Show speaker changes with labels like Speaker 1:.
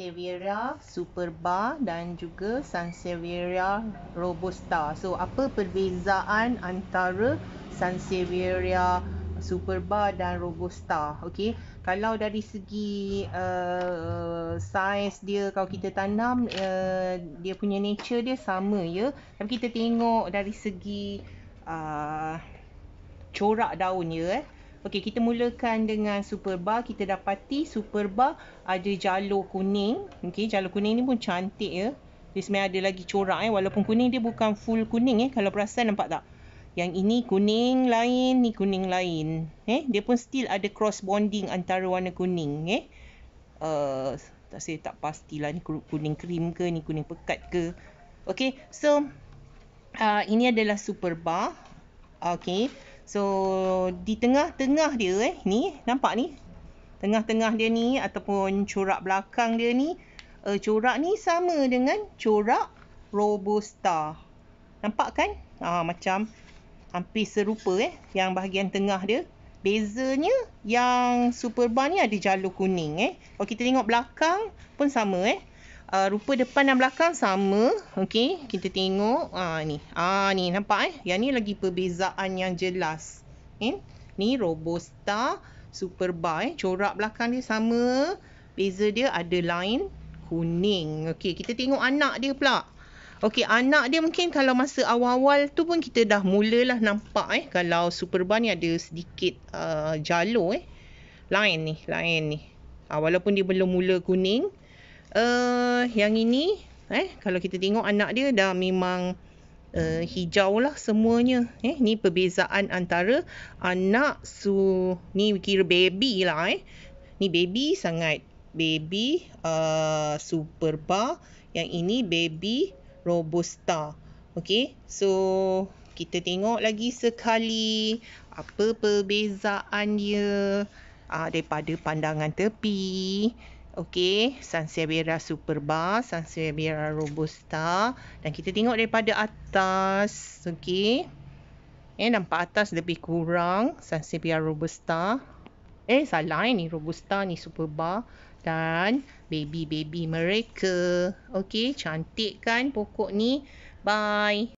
Speaker 1: Sansevieria Superba dan juga Sansevieria Robusta. So, apa perbezaan antara Sansevieria Superba dan Robusta? Okey. Kalau dari segi uh, saiz dia kalau kita tanam uh, dia punya nature dia sama ya. Tapi kita tengok dari segi uh, corak daun dia eh. Okey, kita mulakan dengan super Kita dapati super ada jalur kuning. Okey, jalur kuning ni pun cantik ya. Di sini ada lagi corak eh. Walaupun kuning dia bukan full kuning eh. Kalau perasan nampak tak? Yang ini kuning lain, ni kuning lain. Eh, dia pun still ada cross bonding antara warna kuning eh. Uh, tak saya tak pastilah ni kuning krim ke, ni kuning pekat ke. Okey, so uh, ini adalah super bar. Okey. So di tengah-tengah dia eh ni nampak ni tengah-tengah dia ni ataupun corak belakang dia ni uh, corak ni sama dengan corak robusta. Nampak kan? Ah uh, macam hampir serupa eh yang bahagian tengah dia. Bezanya yang superbar ni ada jalur kuning eh. Kalau kita tengok belakang pun sama eh uh, rupa depan dan belakang sama. Okey, kita tengok. Ah uh, ni. Ah uh, ni nampak eh? Yang ni lagi perbezaan yang jelas. Eh? Ni Robusta Superba eh. Corak belakang dia sama. Beza dia ada line kuning. Okey, kita tengok anak dia pula. Okey, anak dia mungkin kalau masa awal-awal tu pun kita dah mulalah nampak eh. Kalau Superba ni ada sedikit uh, jalur eh. Line ni, line ni. Uh, walaupun dia belum mula kuning uh, yang ini eh kalau kita tengok anak dia dah memang uh, hijau lah semuanya eh ni perbezaan antara anak su ni kira baby lah eh ni baby sangat baby uh, eh, superba yang ini baby robusta okey so kita tengok lagi sekali apa perbezaan dia uh, daripada pandangan tepi. Okey, Sansevieria superba, Sansevieria robusta dan kita tengok daripada atas. Okey. Eh nampak atas lebih kurang Sansevieria robusta. Eh salah eh, ni robusta ni superba dan baby-baby mereka. Okey, cantik kan pokok ni? Bye.